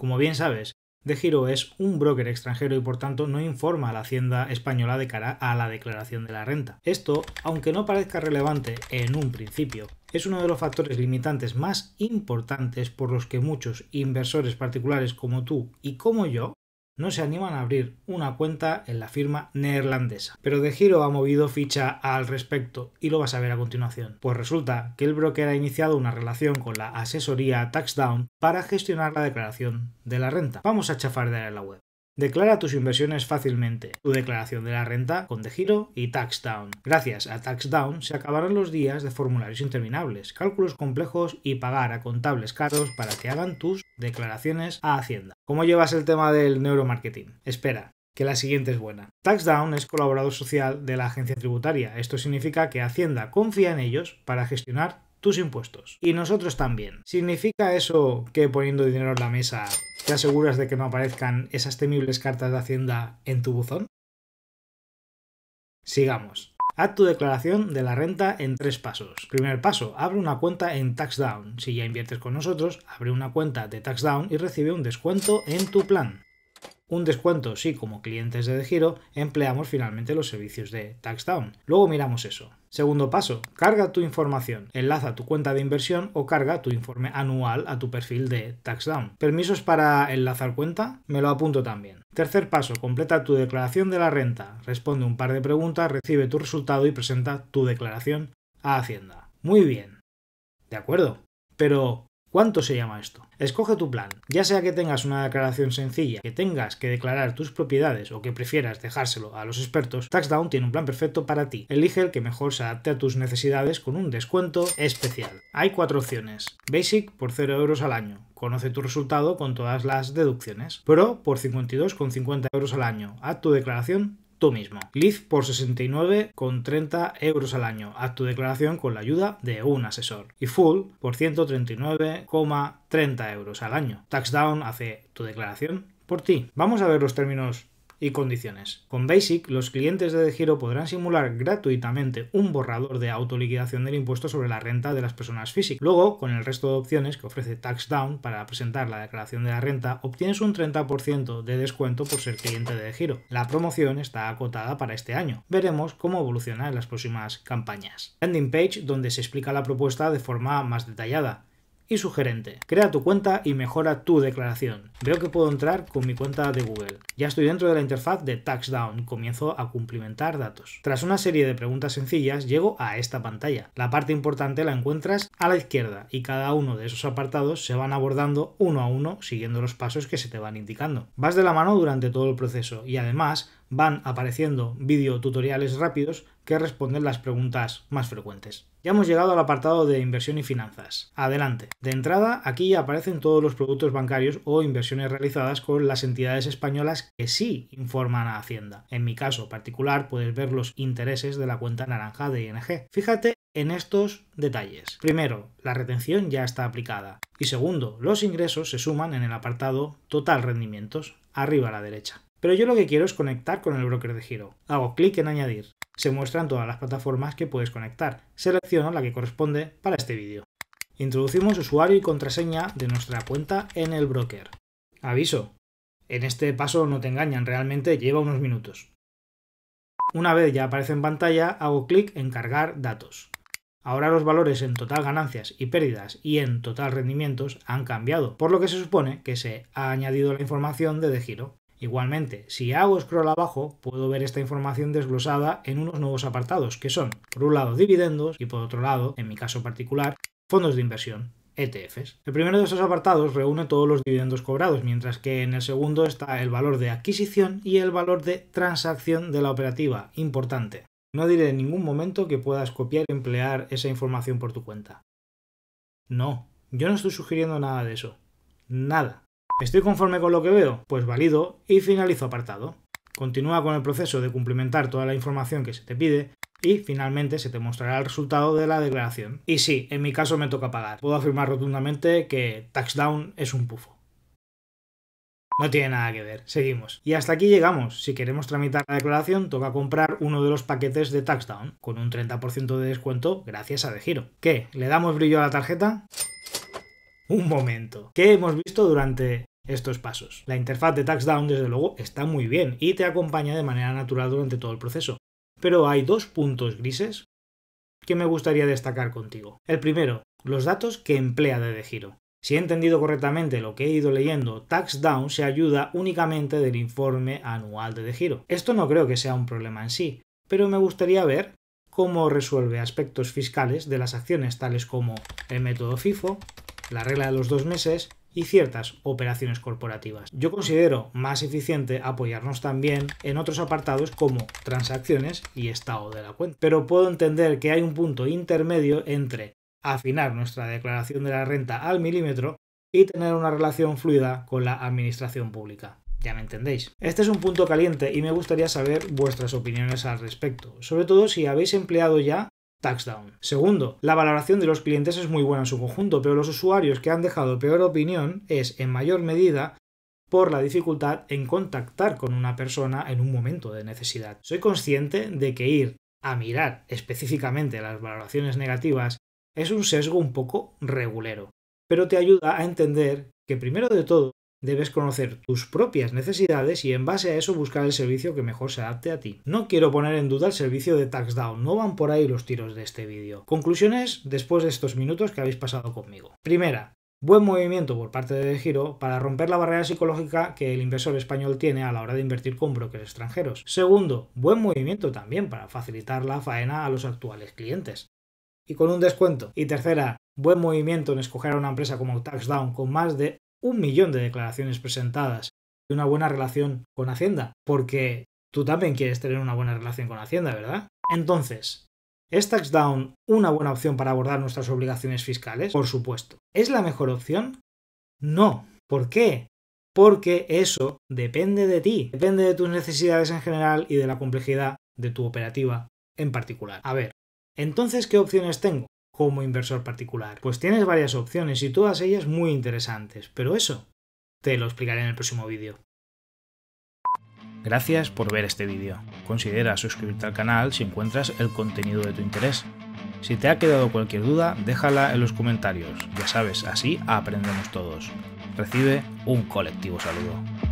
Como bien sabes, De Giro es un broker extranjero y por tanto no informa a la Hacienda española de cara a la declaración de la renta. Esto, aunque no parezca relevante en un principio, es uno de los factores limitantes más importantes por los que muchos inversores particulares como tú y como yo no se animan a abrir una cuenta en la firma neerlandesa. Pero De Giro ha movido ficha al respecto y lo vas a ver a continuación. Pues resulta que el broker ha iniciado una relación con la asesoría TaxDown para gestionar la declaración de la renta. Vamos a chafar de la web. Declara tus inversiones fácilmente. Tu declaración de la renta con De Giro y TaxDown. Gracias a TaxDown se acabarán los días de formularios interminables, cálculos complejos y pagar a contables caros para que hagan tus declaraciones a Hacienda. ¿Cómo llevas el tema del neuromarketing? Espera, que la siguiente es buena. TaxDown es colaborador social de la agencia tributaria. Esto significa que Hacienda confía en ellos para gestionar tus impuestos. Y nosotros también. ¿Significa eso que poniendo dinero en la mesa te aseguras de que no aparezcan esas temibles cartas de Hacienda en tu buzón? Sigamos. Haz tu declaración de la renta en tres pasos. Primer paso, abre una cuenta en TaxDown. Si ya inviertes con nosotros, abre una cuenta de TaxDown y recibe un descuento en tu plan un descuento si como clientes de giro empleamos finalmente los servicios de TaxDown. Luego miramos eso. Segundo paso, carga tu información, enlaza tu cuenta de inversión o carga tu informe anual a tu perfil de TaxDown. Permisos para enlazar cuenta, me lo apunto también. Tercer paso, completa tu declaración de la renta, responde un par de preguntas, recibe tu resultado y presenta tu declaración a Hacienda. Muy bien. De acuerdo. Pero, ¿Cuánto se llama esto? Escoge tu plan. Ya sea que tengas una declaración sencilla, que tengas que declarar tus propiedades o que prefieras dejárselo a los expertos, TaxDown tiene un plan perfecto para ti. Elige el que mejor se adapte a tus necesidades con un descuento especial. Hay cuatro opciones. Basic por 0 euros al año. Conoce tu resultado con todas las deducciones. Pro por 52,50 euros al año. Haz tu declaración tú mismo. Live por 69,30 euros al año. Haz tu declaración con la ayuda de un asesor. Y Full por 139,30 euros al año. Taxdown hace tu declaración por ti. Vamos a ver los términos y condiciones. Con Basic, los clientes de DeGiro podrán simular gratuitamente un borrador de autoliquidación del impuesto sobre la renta de las personas físicas. Luego, con el resto de opciones que ofrece TaxDown para presentar la declaración de la renta, obtienes un 30% de descuento por ser cliente de DeGiro. La promoción está acotada para este año. Veremos cómo evoluciona en las próximas campañas. Landing page donde se explica la propuesta de forma más detallada y su gerente. Crea tu cuenta y mejora tu declaración. Veo que puedo entrar con mi cuenta de Google. Ya estoy dentro de la interfaz de TaxDown. Comienzo a cumplimentar datos. Tras una serie de preguntas sencillas, llego a esta pantalla. La parte importante la encuentras a la izquierda y cada uno de esos apartados se van abordando uno a uno siguiendo los pasos que se te van indicando. Vas de la mano durante todo el proceso y además van apareciendo video tutoriales rápidos que responden las preguntas más frecuentes. Ya hemos llegado al apartado de inversión y finanzas. Adelante. De entrada, aquí aparecen todos los productos bancarios o inversiones realizadas con las entidades españolas que sí informan a Hacienda. En mi caso particular, puedes ver los intereses de la cuenta naranja de ING. Fíjate en estos detalles. Primero, la retención ya está aplicada. Y segundo, los ingresos se suman en el apartado total rendimientos, arriba a la derecha. Pero yo lo que quiero es conectar con el broker de giro. Hago clic en añadir. Se muestran todas las plataformas que puedes conectar. Selecciono la que corresponde para este vídeo. Introducimos usuario y contraseña de nuestra cuenta en el broker. Aviso. En este paso no te engañan, realmente lleva unos minutos. Una vez ya aparece en pantalla, hago clic en cargar datos. Ahora los valores en total ganancias y pérdidas y en total rendimientos han cambiado, por lo que se supone que se ha añadido la información de, de giro. Igualmente, si hago scroll abajo, puedo ver esta información desglosada en unos nuevos apartados, que son, por un lado, dividendos y por otro lado, en mi caso particular, fondos de inversión. ETFs. El primero de esos apartados reúne todos los dividendos cobrados, mientras que en el segundo está el valor de adquisición y el valor de transacción de la operativa. Importante. No diré en ningún momento que puedas copiar y emplear esa información por tu cuenta. No, yo no estoy sugiriendo nada de eso. Nada. ¿Estoy conforme con lo que veo? Pues valido y finalizo apartado. Continúa con el proceso de cumplimentar toda la información que se te pide y finalmente se te mostrará el resultado de la declaración. Y sí, en mi caso me toca pagar. Puedo afirmar rotundamente que TaxDown es un pufo. No tiene nada que ver, seguimos. Y hasta aquí llegamos. Si queremos tramitar la declaración, toca comprar uno de los paquetes de TaxDown, con un 30% de descuento gracias a De Giro. ¿Qué? ¿Le damos brillo a la tarjeta? Un momento. ¿Qué hemos visto durante estos pasos. La interfaz de TaxDown, desde luego, está muy bien y te acompaña de manera natural durante todo el proceso. Pero hay dos puntos grises que me gustaría destacar contigo. El primero, los datos que emplea de DeGiro. Si he entendido correctamente lo que he ido leyendo, TaxDown se ayuda únicamente del informe anual de giro. Esto no creo que sea un problema en sí, pero me gustaría ver cómo resuelve aspectos fiscales de las acciones tales como el método FIFO, la regla de los dos meses y ciertas operaciones corporativas. Yo considero más eficiente apoyarnos también en otros apartados como transacciones y estado de la cuenta. Pero puedo entender que hay un punto intermedio entre afinar nuestra declaración de la renta al milímetro y tener una relación fluida con la administración pública. Ya me entendéis. Este es un punto caliente y me gustaría saber vuestras opiniones al respecto, sobre todo si habéis empleado ya down. Segundo, la valoración de los clientes es muy buena en su conjunto, pero los usuarios que han dejado peor opinión es, en mayor medida, por la dificultad en contactar con una persona en un momento de necesidad. Soy consciente de que ir a mirar específicamente las valoraciones negativas es un sesgo un poco regulero, pero te ayuda a entender que primero de todo Debes conocer tus propias necesidades y en base a eso buscar el servicio que mejor se adapte a ti. No quiero poner en duda el servicio de TaxDown, no van por ahí los tiros de este vídeo. Conclusiones después de estos minutos que habéis pasado conmigo. Primera, Buen movimiento por parte de Giro para romper la barrera psicológica que el inversor español tiene a la hora de invertir con brokers extranjeros. Segundo, buen movimiento también para facilitar la faena a los actuales clientes. Y con un descuento. Y tercera, buen movimiento en escoger a una empresa como TaxDown con más de un millón de declaraciones presentadas y una buena relación con Hacienda, porque tú también quieres tener una buena relación con Hacienda, ¿verdad? Entonces, ¿Es TaxDown una buena opción para abordar nuestras obligaciones fiscales? Por supuesto. ¿Es la mejor opción? No. ¿Por qué? Porque eso depende de ti, depende de tus necesidades en general y de la complejidad de tu operativa en particular. A ver, entonces, ¿qué opciones tengo? como inversor particular? Pues tienes varias opciones y todas ellas muy interesantes, pero eso te lo explicaré en el próximo vídeo. Gracias por ver este vídeo. Considera suscribirte al canal si encuentras el contenido de tu interés. Si te ha quedado cualquier duda, déjala en los comentarios. Ya sabes, así aprendemos todos. Recibe un colectivo saludo.